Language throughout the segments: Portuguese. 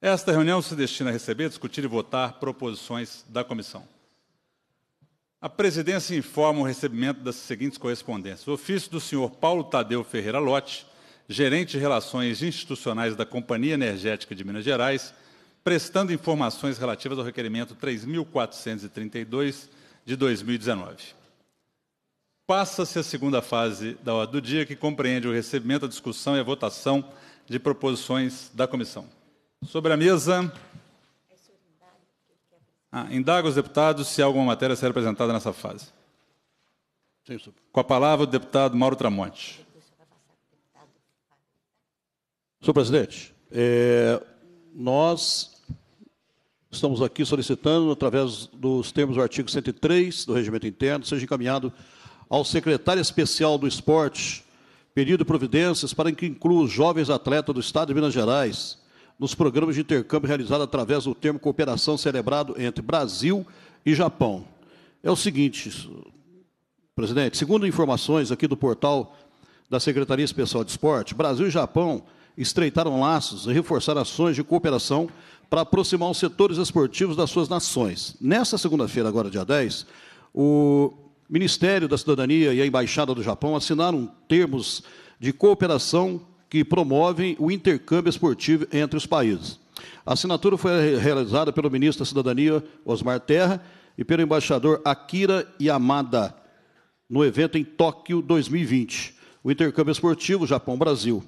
Esta reunião se destina a receber, discutir e votar proposições da comissão. A presidência informa o recebimento das seguintes correspondências: o ofício do senhor Paulo Tadeu Ferreira Lote, gerente de Relações Institucionais da Companhia Energética de Minas Gerais, prestando informações relativas ao requerimento 3432 de 2019. Passa-se a segunda fase da ordem do dia, que compreende o recebimento, a discussão e a votação de proposições da comissão. Sobre a mesa. Ah, indaga os deputados se alguma matéria será apresentada nessa fase. Com a palavra o deputado Mauro Tramonte. Senhor presidente, é, nós estamos aqui solicitando, através dos termos do artigo 103 do Regimento Interno, seja encaminhado ao secretário especial do esporte pedido providências para que inclua os jovens atletas do Estado de Minas Gerais nos programas de intercâmbio realizados através do termo cooperação celebrado entre Brasil e Japão. É o seguinte, presidente, segundo informações aqui do portal da Secretaria Especial de Esporte, Brasil e Japão estreitaram laços e reforçaram ações de cooperação para aproximar os setores esportivos das suas nações. Nesta segunda-feira, agora dia 10, o Ministério da Cidadania e a Embaixada do Japão assinaram termos de cooperação que promovem o intercâmbio esportivo entre os países. A assinatura foi realizada pelo ministro da Cidadania, Osmar Terra, e pelo embaixador Akira Yamada, no evento em Tóquio 2020, o intercâmbio esportivo Japão-Brasil.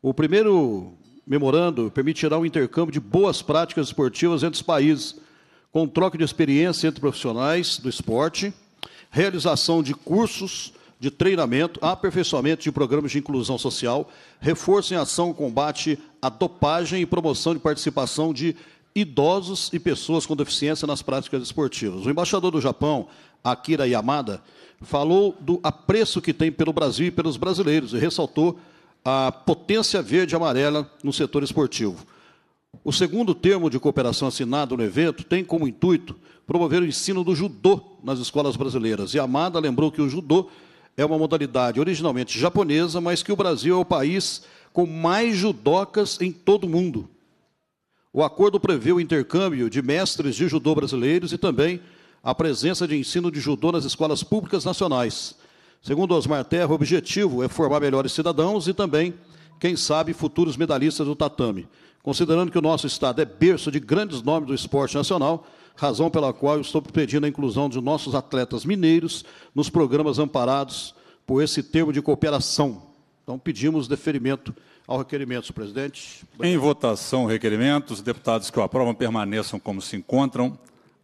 O primeiro memorando permitirá um intercâmbio de boas práticas esportivas entre os países, com troca de experiência entre profissionais do esporte, realização de cursos de treinamento, aperfeiçoamento de programas de inclusão social, reforço em ação combate à dopagem e promoção de participação de idosos e pessoas com deficiência nas práticas esportivas. O embaixador do Japão, Akira Yamada, falou do apreço que tem pelo Brasil e pelos brasileiros e ressaltou a potência verde e amarela no setor esportivo. O segundo termo de cooperação assinado no evento tem como intuito promover o ensino do judô nas escolas brasileiras. E Amada lembrou que o judô é uma modalidade originalmente japonesa, mas que o Brasil é o país com mais judocas em todo o mundo. O acordo prevê o intercâmbio de mestres de judô brasileiros e também a presença de ensino de judô nas escolas públicas nacionais. Segundo Osmar Terra, o objetivo é formar melhores cidadãos e também, quem sabe, futuros medalhistas do tatame. Considerando que o nosso estado é berço de grandes nomes do esporte nacional, razão pela qual eu estou pedindo a inclusão de nossos atletas mineiros nos programas amparados por esse termo de cooperação. Então, pedimos deferimento ao requerimento, senhor presidente. Em votação, requerimento. Os deputados que o aprovam permaneçam como se encontram.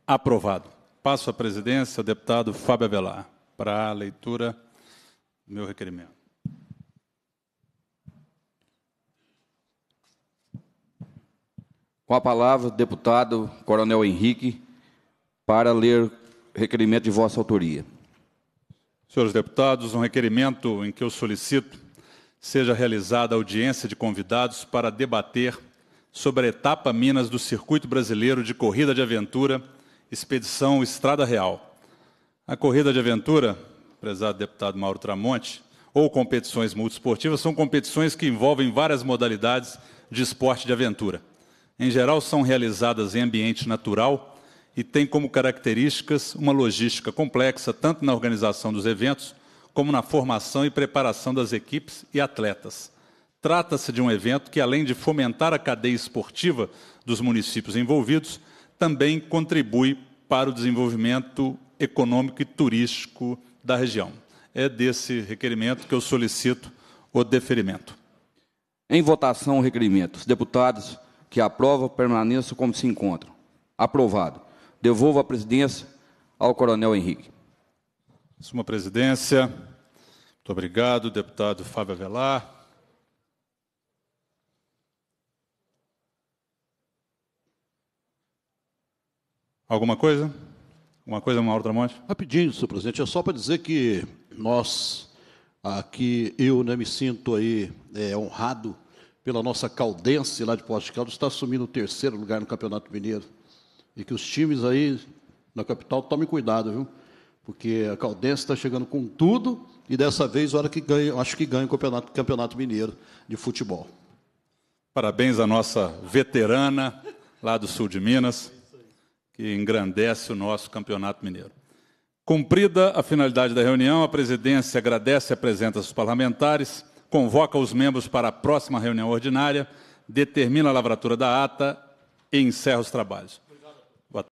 Aprovado. Passo à presidência, deputado Fábio Avelar, para a leitura do meu requerimento. Com a palavra, deputado Coronel Henrique, para ler requerimento de vossa autoria. Senhores deputados, um requerimento em que eu solicito seja realizada audiência de convidados para debater sobre a etapa Minas do Circuito Brasileiro de Corrida de Aventura, Expedição Estrada Real. A corrida de aventura, prezado deputado Mauro Tramonte, ou competições multiesportivas, são competições que envolvem várias modalidades de esporte de aventura em geral são realizadas em ambiente natural e têm como características uma logística complexa, tanto na organização dos eventos, como na formação e preparação das equipes e atletas. Trata-se de um evento que, além de fomentar a cadeia esportiva dos municípios envolvidos, também contribui para o desenvolvimento econômico e turístico da região. É desse requerimento que eu solicito o deferimento. Em votação, o requerimento. Os deputados que aprova prova permaneça como se encontra. Aprovado. Devolvo a presidência ao Coronel Henrique. Suma presidência. Muito obrigado, deputado Fábio Avelar. Alguma coisa? Uma coisa, Mauro Tramonte? Rapidinho, senhor presidente. É só para dizer que nós, aqui, eu né, me sinto aí é, honrado pela nossa caldense lá de Porto Caldas, está assumindo o terceiro lugar no Campeonato Mineiro. E que os times aí na capital tomem cuidado, viu? Porque a Caldense está chegando com tudo e dessa vez, hora que ganha, acho que ganha o campeonato, campeonato Mineiro de futebol. Parabéns à nossa veterana lá do sul de Minas, que engrandece o nosso campeonato mineiro. Cumprida a finalidade da reunião, a presidência agradece e apresenta os parlamentares convoca os membros para a próxima reunião ordinária, determina a lavratura da ata e encerra os trabalhos.